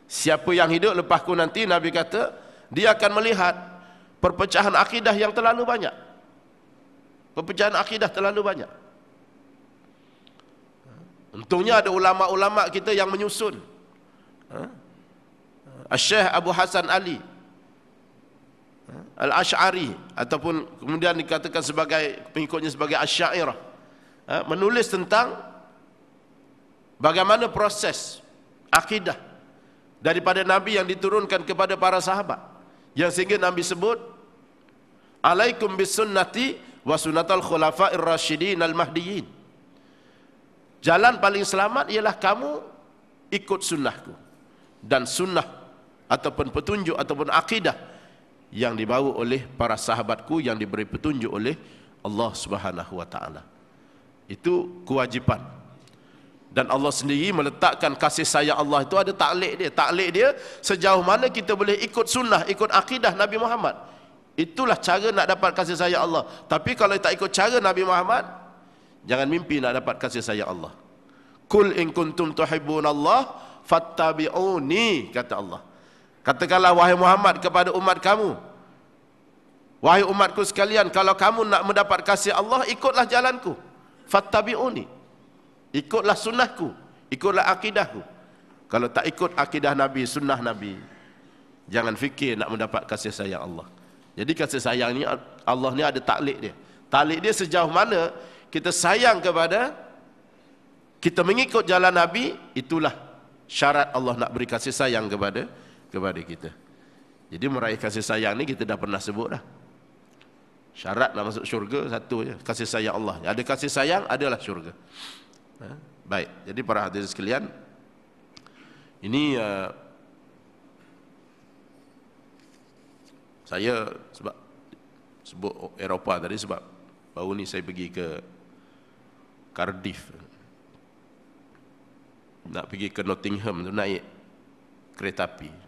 S1: siapa yang hidup lepasku nanti nabi kata dia akan melihat perpecahan akidah yang terlalu banyak perpecahan akidah terlalu banyak untungnya ada ulama-ulama kita yang menyusun ha? ha? Syekh Abu Hasan Ali Al-Ash'ari ataupun kemudian dikatakan sebagai pengikutnya sebagai Asy'ariyah. Ha, menulis tentang bagaimana proses akidah daripada nabi yang diturunkan kepada para sahabat. Yang sehingga nabi sebut alaikum bisunnati wa sunnatal khulafa'ir rasyidin al mahdiyyin. Jalan paling selamat ialah kamu ikut sunnahku dan sunnah ataupun petunjuk ataupun akidah yang dibawa oleh para sahabatku yang diberi petunjuk oleh Allah Subhanahu wa taala. Itu kewajipan. Dan Allah sendiri meletakkan kasih sayang Allah itu ada taklik dia. Taklik dia sejauh mana kita boleh ikut sunnah, ikut akidah Nabi Muhammad. Itulah cara nak dapat kasih sayang Allah. Tapi kalau tak ikut cara Nabi Muhammad, jangan mimpi nak dapat kasih sayang Allah. Kul in kuntum tuhibbun Allah fattabi'uni kata Allah. Katakanlah wahai Muhammad kepada umat kamu. Wahai umatku sekalian, kalau kamu nak mendapat kasih Allah, ikutlah jalanku. Fattabi'uni. Ikutlah sunnahku. Ikutlah akidahku. Kalau tak ikut akidah Nabi, sunnah Nabi, jangan fikir nak mendapat kasih sayang Allah. Jadi kasih sayang ni Allah ni ada taklik dia. Taklik dia sejauh mana kita sayang kepada kita mengikut jalan Nabi, itulah syarat Allah nak beri kasih sayang kepada kepada kita. Jadi meraih kasih sayang ni kita dah pernah sebut dah. Syarat nak masuk syurga satu je, kasih sayang Allah. Ada kasih sayang adalah syurga. Ha? Baik. Jadi para hadirin sekalian, ini uh, saya sebab sebut Eropah tadi sebab baru ni saya pergi ke Cardiff. Nak pergi ke Nottingham tu naik kereta api.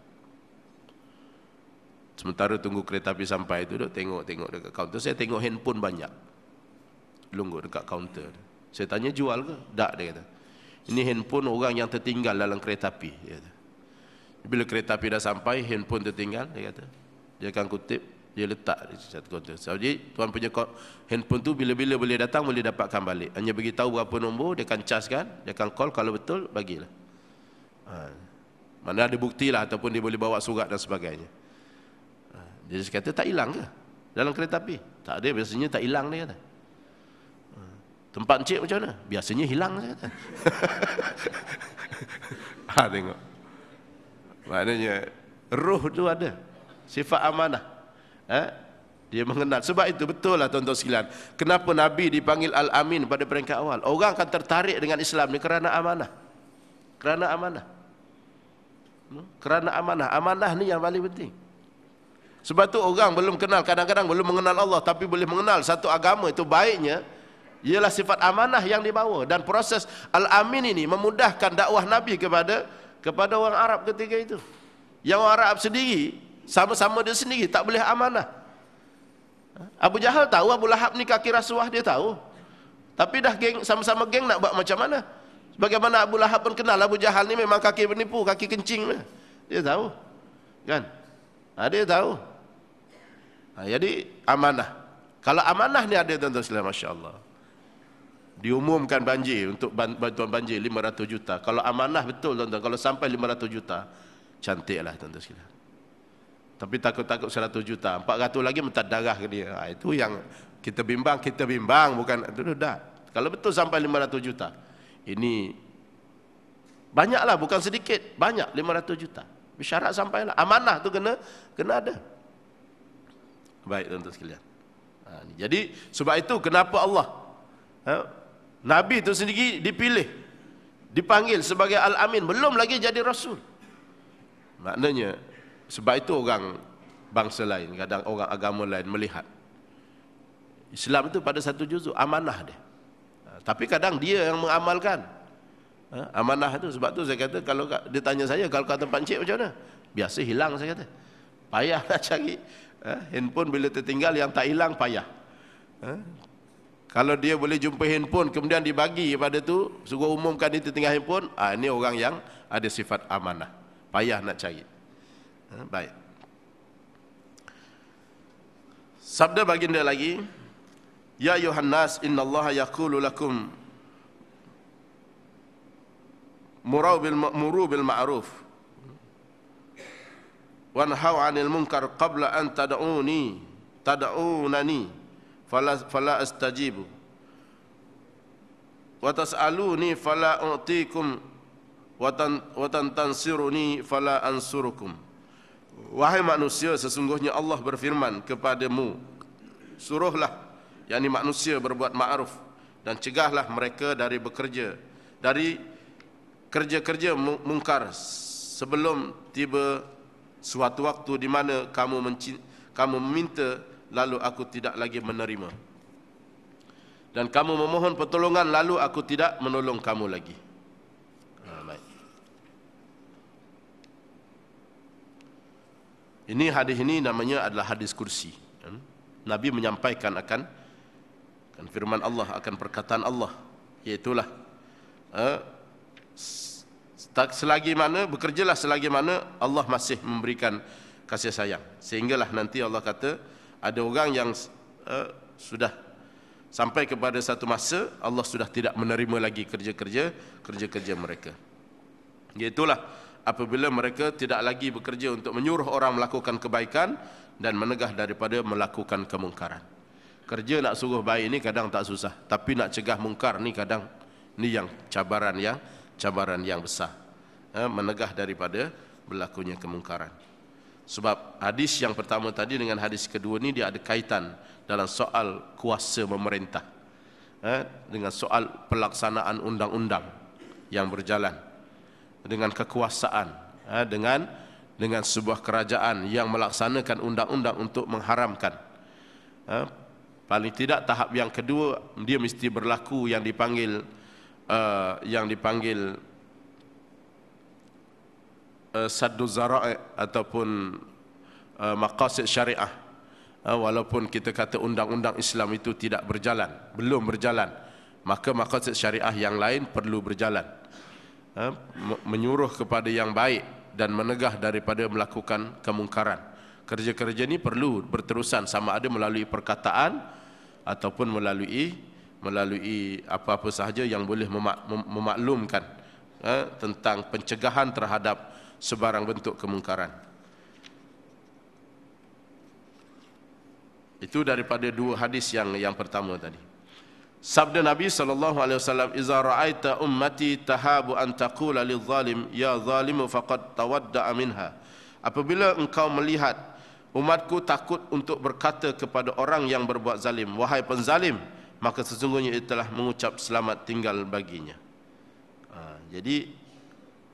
S1: Sementara tunggu kereta api sampai itu, duduk tengok-tengok dekat kaunter. Saya tengok handphone banyak. Lunggu dekat kaunter. Saya tanya jual ke? Tak dia kata. Ini handphone orang yang tertinggal dalam kereta api. Dia kata. Bila kereta api dah sampai, handphone tertinggal. Dia kata. Dia akan kutip. Dia letak di satu kaunter. Jadi tuan punya handphone tu bila-bila boleh datang boleh dapatkan balik. Hanya bagi tahu berapa nombor dia akan charge kan, dia akan call kalau betul bagilah. Ha. Mana ada bukti lah ataupun dia boleh bawa surat dan sebagainya. Dia kata tak hilang ke dalam kereta api? Tak ada, biasanya tak hilang dia kata. Hmm, tempat cik macam mana? Biasanya hilang saya kata. ha, [LAUGHS] tengok. Maknanya roh tu ada. Sifat amanah. Ha? Dia mengenal. Sebab itu betul lah tuan-tuan sekalian. Kenapa Nabi dipanggil Al-Amin pada peringkat awal? Orang akan tertarik dengan Islam ni kerana amanah. Kerana amanah. Hmm? Kerana amanah. Amanah ni yang paling penting. Sebab tu orang belum kenal, kadang-kadang belum mengenal Allah tapi boleh mengenal satu agama itu baiknya ialah sifat amanah yang dibawa dan proses al-amin ini memudahkan dakwah Nabi kepada kepada orang Arab ketiga itu. Yang orang Arab sendiri sama-sama dia sendiri tak boleh amanah. Abu Jahal tahu Abu Lahab ni kaki rasuah dia tahu. Tapi dah geng sama-sama geng nak buat macam mana? Bagaimana Abu Lahab pun kenal Abu Jahal ni memang kaki penipu, kaki kencing dia. Lah. Dia tahu. Kan? Ada ha, dia tahu. Ha, jadi amanah. Kalau amanah ni ada tuan-tuan sekalian masya-Allah. Diumumkan banjir untuk bantuan banjir 500 juta. Kalau amanah betul tuan-tuan, kalau sampai 500 juta cantiklah tuan-tuan sekalian. Tapi takut-takut 100 juta, 400 lagi mentah darah ke dia. Ha, itu yang kita bimbang, kita bimbang bukan itu dah. Kalau betul sampai 500 juta. Ini banyaklah bukan sedikit, banyak 500 juta. Bersyarat sampailah amanah tu kena kena ada baik tuan-tuan sekalian ha, jadi sebab itu kenapa Allah ha, Nabi itu sendiri dipilih dipanggil sebagai Al-Amin belum lagi jadi Rasul maknanya sebab itu orang bangsa lain kadang orang agama lain melihat Islam itu pada satu juzuk amanah dia ha, tapi kadang dia yang mengamalkan ha, amanah itu sebab tu saya kata kalau dia tanya saya kalau kata pancik macam mana biasa hilang saya kata payah nak cari Eh, handphone bila tertinggal yang tak hilang payah. Eh, kalau dia boleh jumpa handphone kemudian dibagi kepada tu, suruh umumkan dia tertinggal handphone, ah, ini orang yang ada sifat amanah. Payah nak cari. Eh, baik. Sabda baginda lagi, Ya Yohannas, inna Allah yakulu lakum murau bil, muru bil ma'ruf wanhau anil munkar qabla an tad'uni tad'unani fala fala astajibu wa tas'aluni fala u'tikum wa tan tansiruni fala ansurukum wahai manusia sesungguhnya Allah berfirman kepadamu suruhlah yakni manusia berbuat ma'ruf dan cegahlah mereka dari bekerja dari kerja-kerja mungkar sebelum tiba suatu waktu di mana kamu kamu meminta lalu aku tidak lagi menerima dan kamu memohon pertolongan lalu aku tidak menolong kamu lagi ha, ini hadis ini namanya adalah hadis kursi hmm? Nabi menyampaikan akan firman Allah akan perkataan Allah iaitulah eh, tak selagi mana bekerjalah selagi mana Allah masih memberikan kasih sayang sehinggalah nanti Allah kata ada orang yang uh, sudah sampai kepada satu masa Allah sudah tidak menerima lagi kerja-kerja kerja-kerja mereka itulah apabila mereka tidak lagi bekerja untuk menyuruh orang melakukan kebaikan dan menegah daripada melakukan kemungkaran kerja nak suruh baik ini kadang tak susah tapi nak cegah mungkar ni kadang ni yang cabaran yang cabaran yang besar eh, menegah daripada berlakunya kemungkaran sebab hadis yang pertama tadi dengan hadis kedua ni dia ada kaitan dalam soal kuasa memerintah eh, dengan soal pelaksanaan undang-undang yang berjalan dengan kekuasaan eh, dengan dengan sebuah kerajaan yang melaksanakan undang-undang untuk mengharamkan paling tidak tahap yang kedua dia mesti berlaku yang dipanggil uh, yang dipanggil uh, eh, saddu zara'i eh, ataupun uh, maqasid syariah uh, walaupun kita kata undang-undang Islam itu tidak berjalan belum berjalan maka maqasid syariah yang lain perlu berjalan uh, menyuruh kepada yang baik dan menegah daripada melakukan kemungkaran kerja-kerja ini perlu berterusan sama ada melalui perkataan ataupun melalui melalui apa-apa sahaja yang boleh memak memaklumkan eh, tentang pencegahan terhadap sebarang bentuk kemungkaran. Itu daripada dua hadis yang yang pertama tadi. Sabda Nabi sallallahu alaihi wasallam, "Idza ra'aita ummati tahabu an taqula lil zalim ya zalimu faqad tawadda'a minha." Apabila engkau melihat umatku takut untuk berkata kepada orang yang berbuat zalim, "Wahai penzalim, maka sesungguhnya ia telah mengucap selamat tinggal baginya. Ha, jadi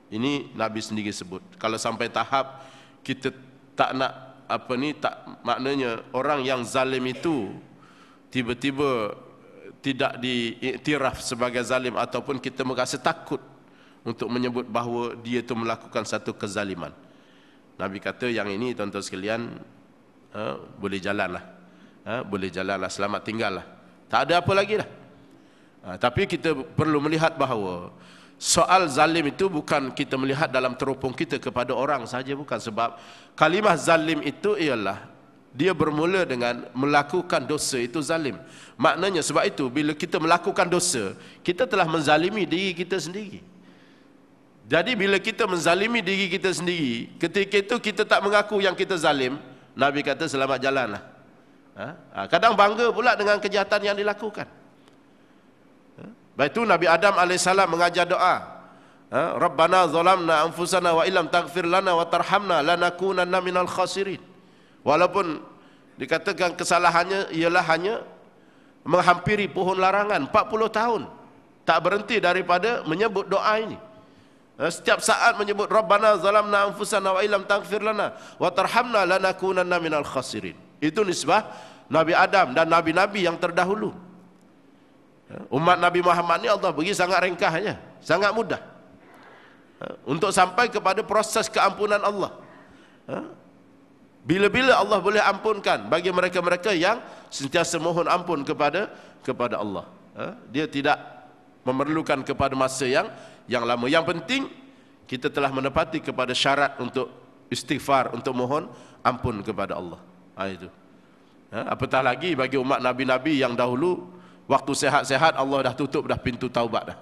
S1: ini Nabi sendiri sebut. Kalau sampai tahap kita tak nak apa ni tak maknanya orang yang zalim itu tiba-tiba tidak diiktiraf sebagai zalim ataupun kita merasa takut untuk menyebut bahawa dia itu melakukan satu kezaliman. Nabi kata yang ini tuan-tuan sekalian ha, boleh jalanlah. Ha, boleh jalanlah selamat tinggallah. Tak ada apa lagi dah. Ha, tapi kita perlu melihat bahawa soal zalim itu bukan kita melihat dalam teropong kita kepada orang saja bukan sebab kalimah zalim itu ialah dia bermula dengan melakukan dosa itu zalim. Maknanya sebab itu bila kita melakukan dosa, kita telah menzalimi diri kita sendiri. Jadi bila kita menzalimi diri kita sendiri, ketika itu kita tak mengaku yang kita zalim, Nabi kata selamat jalanlah. Ha? ha? Kadang bangga pula dengan kejahatan yang dilakukan. Ha? Baik itu Nabi Adam AS mengajar doa. Ha? Rabbana zalamna anfusana wa ilam taghfir lana wa tarhamna lanakunanna minal khasirin. Walaupun dikatakan kesalahannya ialah hanya menghampiri pohon larangan 40 tahun. Tak berhenti daripada menyebut doa ini. Ha, setiap saat menyebut Rabbana zalamna anfusana wa ilam taghfir lana wa tarhamna lanakunanna minal khasirin. Itu nisbah Nabi Adam dan Nabi-Nabi yang terdahulu. Ya, umat Nabi Muhammad ini Allah bagi sangat ringkahnya, sangat mudah. Ya, untuk sampai kepada proses keampunan Allah. Ya, bila-bila Allah boleh ampunkan bagi mereka-mereka yang sentiasa mohon ampun kepada kepada Allah. Dia tidak memerlukan kepada masa yang yang lama. Yang penting kita telah menepati kepada syarat untuk istighfar, untuk mohon ampun kepada Allah. Ha, itu. Ha, apatah lagi bagi umat Nabi-Nabi yang dahulu, waktu sehat-sehat Allah dah tutup dah pintu taubat dah.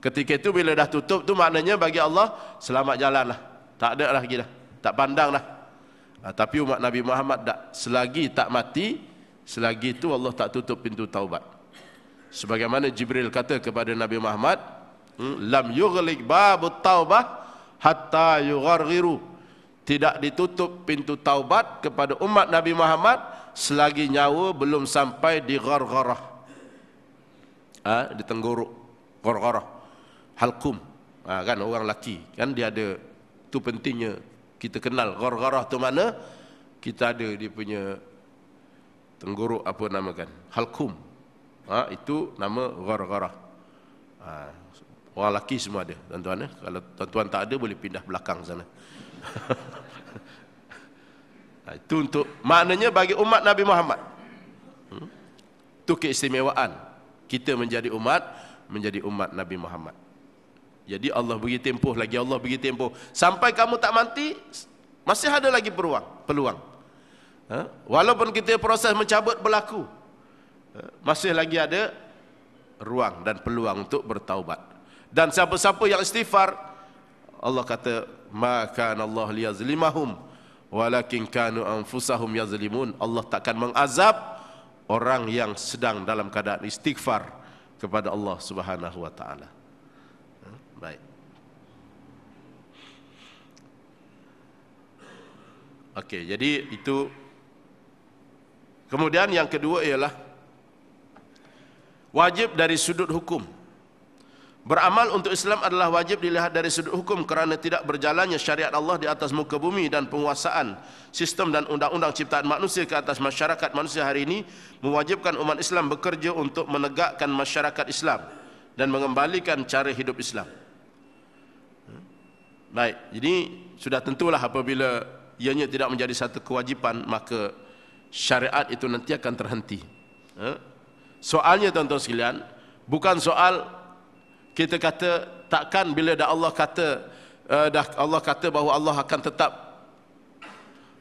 S1: Ketika itu bila dah tutup tu maknanya bagi Allah selamat jalan lah. Tak ada lah lagi dah. Tak pandang lah. Ha, tapi umat Nabi Muhammad dah, selagi tak mati, selagi itu Allah tak tutup pintu taubat. Sebagaimana Jibril kata kepada Nabi Muhammad, hmm, lam yughlik babut taubah hatta yugharghiru tidak ditutup pintu taubat kepada umat Nabi Muhammad selagi nyawa belum sampai di gharghara. Ha, di tenggorok gharghara. Halkum. Ha, kan orang laki kan dia ada tu pentingnya kita kenal gharghara tu mana kita ada dia punya tenggorok apa namakan halkum. Ha, itu nama gharghara. Ha, orang laki semua ada tuan-tuan eh? kalau tuan-tuan tak ada boleh pindah belakang sana. [LAUGHS] Ah, itu untuk maknanya bagi umat Nabi Muhammad hmm? itu keistimewaan kita menjadi umat menjadi umat Nabi Muhammad jadi Allah beri tempoh lagi Allah beri tempoh sampai kamu tak mati masih ada lagi peluang peluang ha? walaupun kita proses mencabut berlaku ha? masih lagi ada ruang dan peluang untuk bertaubat dan siapa-siapa yang istighfar Allah kata ma kana Allah liyazlimahum walakin kanu anfusahum yazlimun Allah takkan mengazab orang yang sedang dalam keadaan istighfar kepada Allah Subhanahu wa taala. Hmm, baik. Okey, jadi itu kemudian yang kedua ialah wajib dari sudut hukum. Beramal untuk Islam adalah wajib dilihat dari sudut hukum kerana tidak berjalannya syariat Allah di atas muka bumi dan penguasaan sistem dan undang-undang ciptaan manusia ke atas masyarakat manusia hari ini mewajibkan umat Islam bekerja untuk menegakkan masyarakat Islam dan mengembalikan cara hidup Islam. Baik, jadi sudah tentulah apabila ianya tidak menjadi satu kewajipan maka syariat itu nanti akan terhenti. Eh? Soalnya tuan-tuan sekalian, bukan soal kita kata takkan bila dah Allah kata uh, dah Allah kata bahawa Allah akan tetap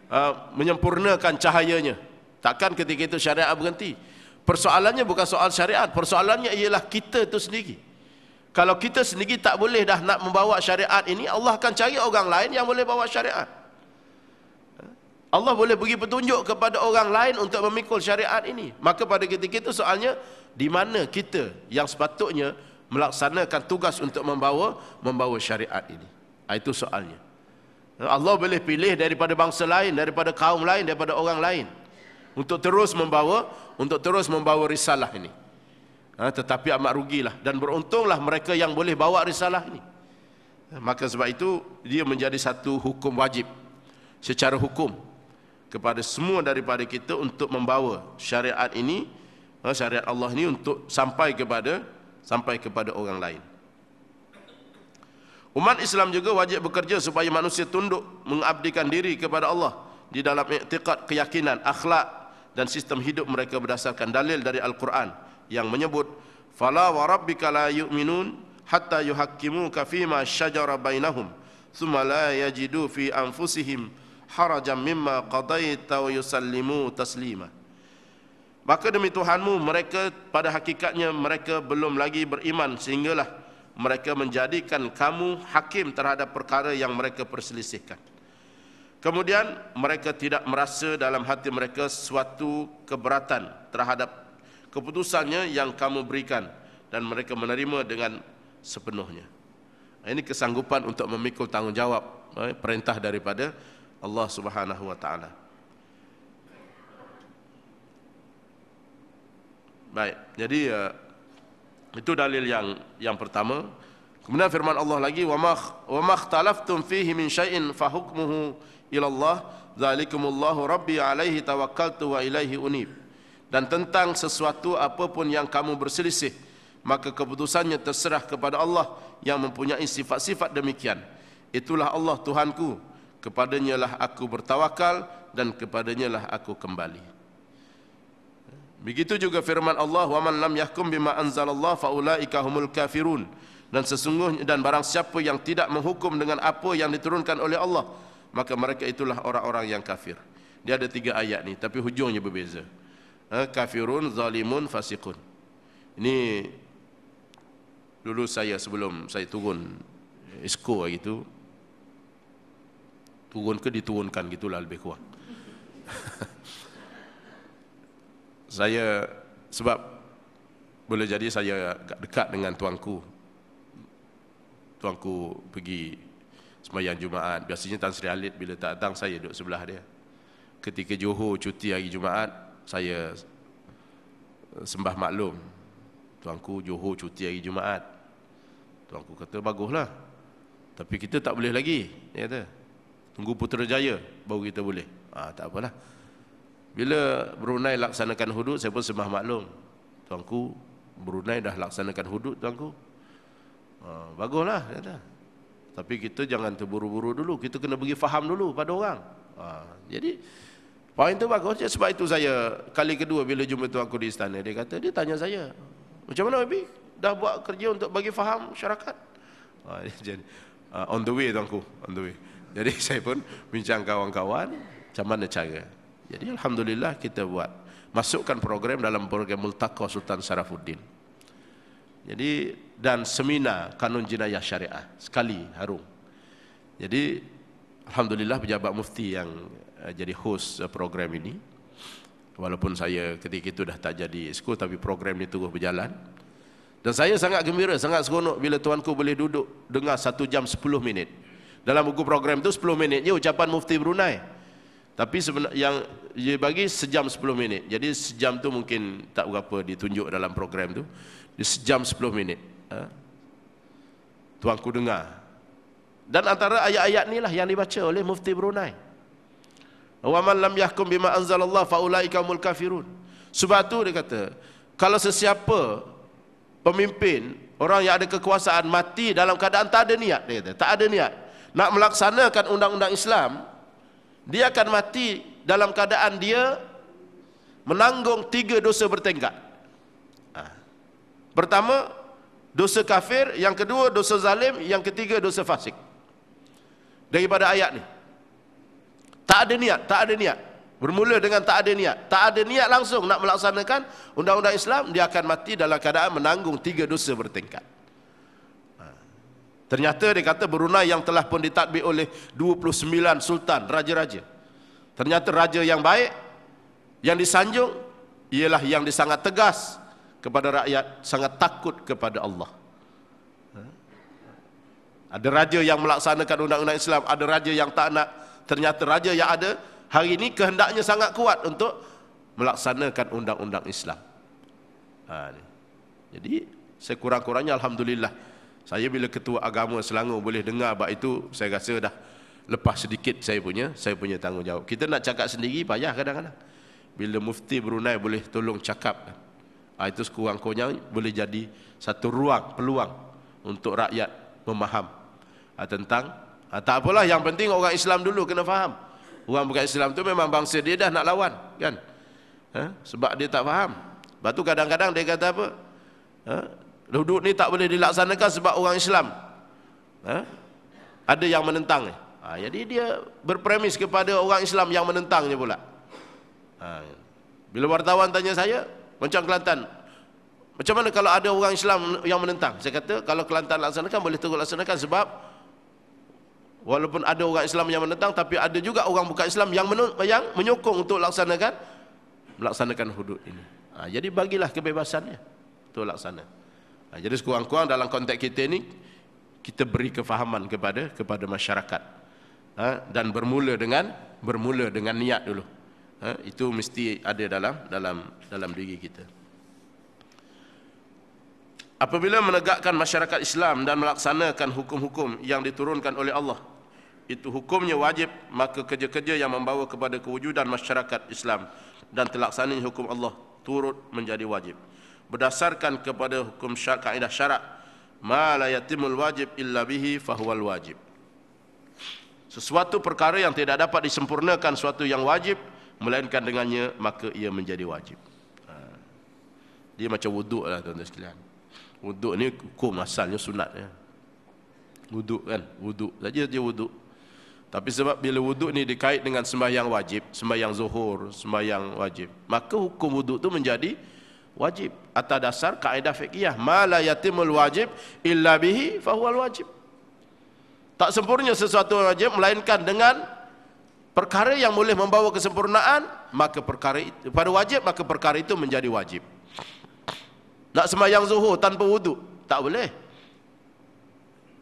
S1: uh, menyempurnakan cahayanya takkan ketika itu syariat berhenti persoalannya bukan soal syariat persoalannya ialah kita itu sendiri kalau kita sendiri tak boleh dah nak membawa syariat ini Allah akan cari orang lain yang boleh bawa syariat Allah boleh bagi petunjuk kepada orang lain untuk memikul syariat ini. Maka pada ketika itu soalnya, di mana kita yang sepatutnya melaksanakan tugas untuk membawa membawa syariat ini. Ah, itu soalnya. Allah boleh pilih daripada bangsa lain, daripada kaum lain, daripada orang lain untuk terus membawa untuk terus membawa risalah ini. Ha, tetapi amat rugilah dan beruntunglah mereka yang boleh bawa risalah ini. Ah, maka sebab itu dia menjadi satu hukum wajib secara hukum kepada semua daripada kita untuk membawa syariat ini syariat Allah ini untuk sampai kepada sampai kepada orang lain. Umat Islam juga wajib bekerja supaya manusia tunduk mengabdikan diri kepada Allah di dalam iktikad keyakinan, akhlak dan sistem hidup mereka berdasarkan dalil dari Al-Quran yang menyebut fala wa rabbika la yu'minun hatta yuhaqqimuka fi ma shajara bainahum thumma la yajidu fi anfusihim harajan mimma qadaita wa yusallimu taslimah Maka demi Tuhanmu mereka pada hakikatnya mereka belum lagi beriman sehinggalah mereka menjadikan kamu hakim terhadap perkara yang mereka perselisihkan. Kemudian mereka tidak merasa dalam hati mereka suatu keberatan terhadap keputusannya yang kamu berikan dan mereka menerima dengan sepenuhnya. Ini kesanggupan untuk memikul tanggungjawab eh, perintah daripada Allah Subhanahu wa taala. Baik. Jadi uh, itu dalil yang yang pertama. Kemudian firman Allah lagi wa ma wa ma ikhtalaftum fihi min syai'in fa hukmuhu ila Allah zalikumullahu rabbi alaihi tawakkaltu wa ilaihi unib. Dan tentang sesuatu apapun yang kamu berselisih maka keputusannya terserah kepada Allah yang mempunyai sifat-sifat demikian. Itulah Allah Tuhanku, kepadanya lah aku bertawakal dan kepadanya lah aku kembali. Begitu juga firman Allah, "Wa man lam yahkum bima anzalallahu faulaika humul kafirun." Dan sesungguhnya dan barang siapa yang tidak menghukum dengan apa yang diturunkan oleh Allah, maka mereka itulah orang-orang yang kafir. Dia ada tiga ayat ni, tapi hujungnya berbeza. Ha, kafirun, zalimun, fasikun. Ini dulu saya sebelum saya turun esko hari itu turun ke diturunkan gitulah lebih kurang. [LAUGHS] saya sebab boleh jadi saya dekat dengan tuanku tuanku pergi sembahyang Jumaat biasanya Tan Sri Alit bila tak datang saya duduk sebelah dia ketika Johor cuti hari Jumaat saya eh, sembah maklum tuanku Johor cuti hari Jumaat tuanku kata baguslah tapi kita tak boleh lagi dia kata tunggu Putrajaya baru kita boleh ah ha, tak apalah bila Brunei laksanakan hudud, saya pun sembah maklum. Tuanku, Brunei dah laksanakan hudud, tuanku. Ha, baguslah, kata. Tapi kita jangan terburu-buru dulu. Kita kena bagi faham dulu pada orang. Ha, jadi, poin itu bagus. Sebab itu saya, kali kedua bila jumpa tuanku di istana, dia kata, dia tanya saya, macam mana Abi? Dah buat kerja untuk bagi faham syarikat? Ha, [LAUGHS] jadi, ah, on the way, tuanku. On the way. Jadi, [LAUGHS] saya pun bincang kawan-kawan, macam mana cara. Jadi Alhamdulillah kita buat. Masukkan program dalam program Multaqa Sultan Sarafuddin. Jadi dan seminar kanun jinayah syariah sekali harum. Jadi Alhamdulillah pejabat mufti yang eh, jadi host eh, program ini. Walaupun saya ketika itu dah tak jadi esko tapi program ini terus berjalan. Dan saya sangat gembira, sangat seronok bila tuanku boleh duduk dengar satu jam sepuluh minit. Dalam buku program itu sepuluh minitnya ucapan mufti Brunei. Tapi yang dia bagi sejam sepuluh minit. Jadi sejam tu mungkin tak berapa ditunjuk dalam program tu. Dia sejam sepuluh minit. Ha? Tuan ku dengar. Dan antara ayat-ayat ni lah yang dibaca oleh Mufti Brunei. Wa man lam yahkum bima anzalallah fa ulaika humul kafirun. Sebab tu dia kata, kalau sesiapa pemimpin orang yang ada kekuasaan mati dalam keadaan tak ada niat dia kata, tak ada niat nak melaksanakan undang-undang Islam dia akan mati dalam keadaan dia menanggung tiga dosa bertingkat. Ha. Pertama, dosa kafir, yang kedua dosa zalim, yang ketiga dosa fasik. Daripada ayat ni. Tak ada niat, tak ada niat. Bermula dengan tak ada niat. Tak ada niat langsung nak melaksanakan undang-undang Islam, dia akan mati dalam keadaan menanggung tiga dosa bertingkat. Ternyata dia kata Brunei yang telah pun ditadbir oleh 29 sultan, raja-raja. Ternyata raja yang baik, yang disanjung, ialah yang disangat tegas kepada rakyat, sangat takut kepada Allah. Ada raja yang melaksanakan undang-undang Islam, ada raja yang tak nak. Ternyata raja yang ada, hari ini kehendaknya sangat kuat untuk melaksanakan undang-undang Islam. Ha, Jadi, sekurang-kurangnya Alhamdulillah. Saya bila ketua agama Selangor boleh dengar bab itu, saya rasa dah lepas sedikit saya punya, saya punya tanggungjawab. Kita nak cakap sendiri payah kadang-kadang. Bila mufti Brunei boleh tolong cakap, ah itu sekurang-kurangnya boleh jadi satu ruang, peluang untuk rakyat memaham ah, tentang Ah tak apalah yang penting orang Islam dulu kena faham. Orang bukan Islam tu memang bangsa dia dah nak lawan, kan? Ha? Sebab dia tak faham. Batu kadang-kadang dia kata apa? Ha? Duduk ni tak boleh dilaksanakan sebab orang Islam. Eh? Ada yang menentang. Ha, jadi dia berpremis kepada orang Islam yang menentangnya pula. Ha, bila wartawan tanya saya, macam Kelantan, macam mana kalau ada orang Islam yang menentang? Saya kata, kalau Kelantan laksanakan, boleh terus laksanakan sebab walaupun ada orang Islam yang menentang, tapi ada juga orang bukan Islam yang, men- yang menyokong untuk laksanakan melaksanakan hudud ini. Ha, jadi bagilah kebebasannya untuk laksanakan. Ha, jadi sekurang-kurang dalam konteks kita ini kita beri kefahaman kepada kepada masyarakat ha, dan bermula dengan bermula dengan niat dulu ha, itu mesti ada dalam dalam dalam diri kita apabila menegakkan masyarakat Islam dan melaksanakan hukum-hukum yang diturunkan oleh Allah itu hukumnya wajib maka kerja-kerja yang membawa kepada kewujudan masyarakat Islam dan terlaksananya hukum Allah turut menjadi wajib berdasarkan kepada hukum syarat kaidah syarak ma la yatimul wajib illa bihi fahuwal wajib sesuatu perkara yang tidak dapat disempurnakan suatu yang wajib melainkan dengannya maka ia menjadi wajib ha. dia macam wuduk lah tuan-tuan sekalian wuduk ni hukum asalnya sunat ya. wuduk kan wuduk saja dia wuduk tapi sebab bila wuduk ni dikait dengan sembahyang wajib sembahyang zuhur sembahyang wajib maka hukum wuduk tu menjadi wajib atas dasar kaedah fikiah mala yatimul wajib illa bihi fahuwal wajib tak sempurna sesuatu wajib melainkan dengan perkara yang boleh membawa kesempurnaan maka perkara itu pada wajib maka perkara itu menjadi wajib nak semayang zuhur tanpa wudu tak boleh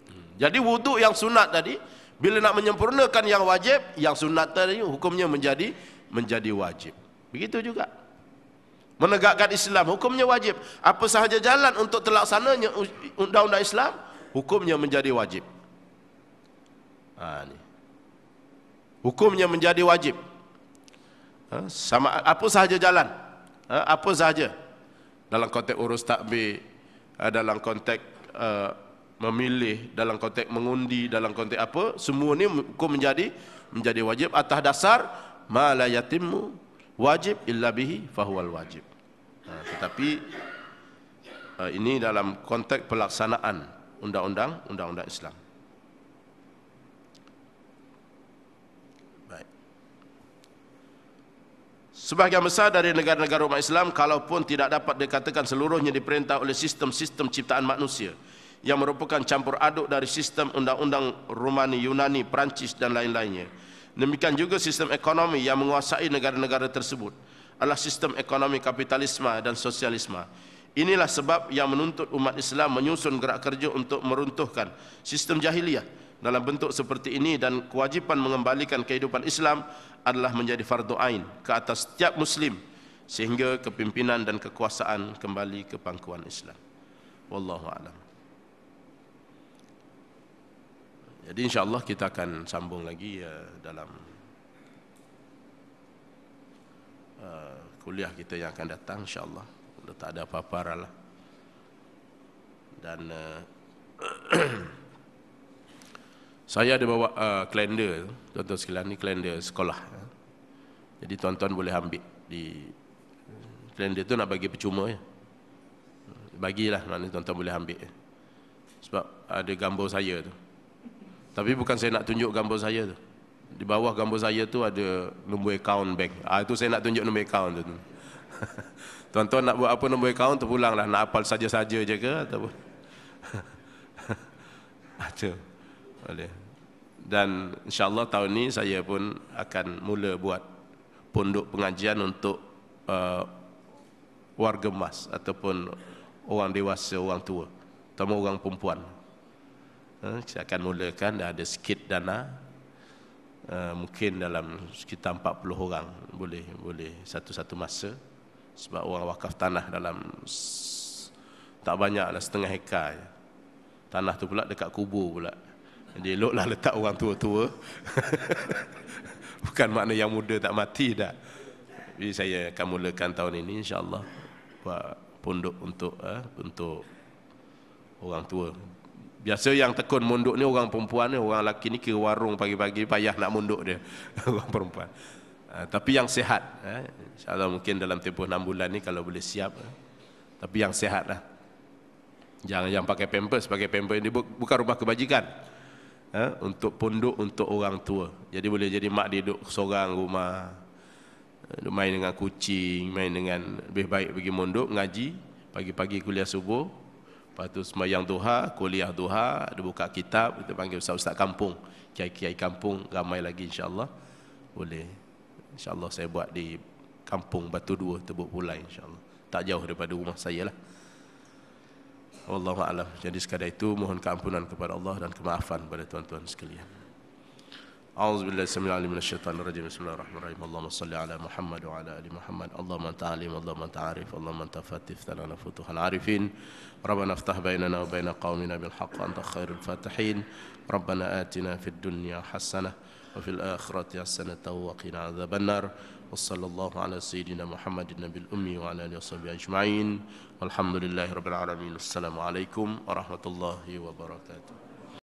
S1: hmm. jadi wudu yang sunat tadi bila nak menyempurnakan yang wajib yang sunat tadi hukumnya menjadi menjadi wajib begitu juga menegakkan Islam hukumnya wajib apa sahaja jalan untuk terlaksananya undang-undang Islam hukumnya menjadi wajib ha, ini. hukumnya menjadi wajib ha, sama apa sahaja jalan ha, apa sahaja dalam konteks urus takbir ha, dalam konteks uh, memilih dalam konteks mengundi dalam konteks apa semua ni hukum menjadi menjadi wajib atas dasar malayatimu wajib illa bihi fahuwal wajib Ha, tetapi uh, ini dalam konteks pelaksanaan undang-undang undang-undang Islam. Baik. Sebahagian besar dari negara-negara umat Islam kalaupun tidak dapat dikatakan seluruhnya diperintah oleh sistem-sistem ciptaan manusia yang merupakan campur aduk dari sistem undang-undang Romani, Yunani, Perancis dan lain-lainnya. Demikian juga sistem ekonomi yang menguasai negara-negara tersebut adalah sistem ekonomi kapitalisme dan sosialisme. Inilah sebab yang menuntut umat Islam menyusun gerak kerja untuk meruntuhkan sistem jahiliyah dalam bentuk seperti ini dan kewajipan mengembalikan kehidupan Islam adalah menjadi fardu ain ke atas setiap muslim sehingga kepimpinan dan kekuasaan kembali ke pangkuan Islam. Wallahu alam. Jadi insya Allah kita akan sambung lagi eh, dalam Eh, kuliah kita yang akan datang insyaallah Kalau tak ada apa-apa lah dan eh, [CLEARS THROAT] saya ada bawa kalender eh, uh, tuan-tuan sekalian ni kalender sekolah ya. jadi tuan-tuan boleh ambil di kalender tu nak bagi percuma ya bagilah mana tuan-tuan boleh ambil ya. sebab ada gambar saya tu tapi bukan saya nak tunjuk gambar saya tu di bawah gambar saya tu ada nombor account bank. Ah ha, itu saya nak tunjuk nombor account tu. [LAUGHS] Tuan-tuan nak buat apa nombor account tu pulanglah nak apal saja-saja je ke Atau [LAUGHS] Ada. Ah, Boleh. Dan insya-Allah tahun ni saya pun akan mula buat pondok pengajian untuk uh, warga emas ataupun orang dewasa, orang tua, terutama orang perempuan. Uh, saya akan mulakan dah ada sikit dana Eh, mungkin dalam sekitar 40 orang boleh boleh satu-satu masa sebab orang wakaf tanah dalam tak banyak lah setengah hekar tanah tu pula dekat kubur pula jadi lah letak orang tua-tua [LAUGHS] bukan makna yang muda tak mati dah jadi saya akan mulakan tahun ini insyaAllah buat pondok untuk eh, untuk orang tua Biasa yang tekun munduk ni orang perempuan ni, orang lelaki ni ke warung pagi-pagi payah nak munduk dia. [LAUGHS] orang perempuan. Uh, tapi yang sihat. Eh. Ha, InsyaAllah mungkin dalam tempoh 6 bulan ni kalau boleh siap. Eh. Tapi yang sihat lah. Jangan yang pakai pampers, pakai pampers ni bukan rumah kebajikan. Eh. untuk punduk untuk orang tua. Jadi boleh jadi mak dia duduk seorang rumah. Main dengan kucing, main dengan lebih baik pergi munduk, ngaji. Pagi-pagi kuliah subuh, Lepas tu semayang duha, kuliah duha, dia buka kitab, kita panggil ustaz-ustaz kampung. Kiai-kiai kampung, ramai lagi insyaAllah. Boleh. InsyaAllah saya buat di kampung Batu Dua, Tebuk Pulai insyaAllah. Tak jauh daripada rumah saya lah. Wallahu'alam. Jadi sekadar itu, mohon keampunan kepada Allah dan kemaafan kepada tuan-tuan sekalian. أعوذ بالله السميع العليم من الشيطان الرجيم بسم الله الرحمن الرحيم اللهم صل على محمد وعلى آل محمد اللهم أنت عليم اللهم أنت عارف اللهم أنت فاتح لنا فتوح العارفين ربنا افتح بيننا وبين قومنا بالحق أنت خير الفاتحين ربنا آتنا في الدنيا حسنة وفي الآخرة حسنة وقنا عذاب النار وصلى الله على سيدنا محمد النبي الأمي وعلى آله وصحبه أجمعين والحمد لله رب العالمين السلام عليكم ورحمة الله وبركاته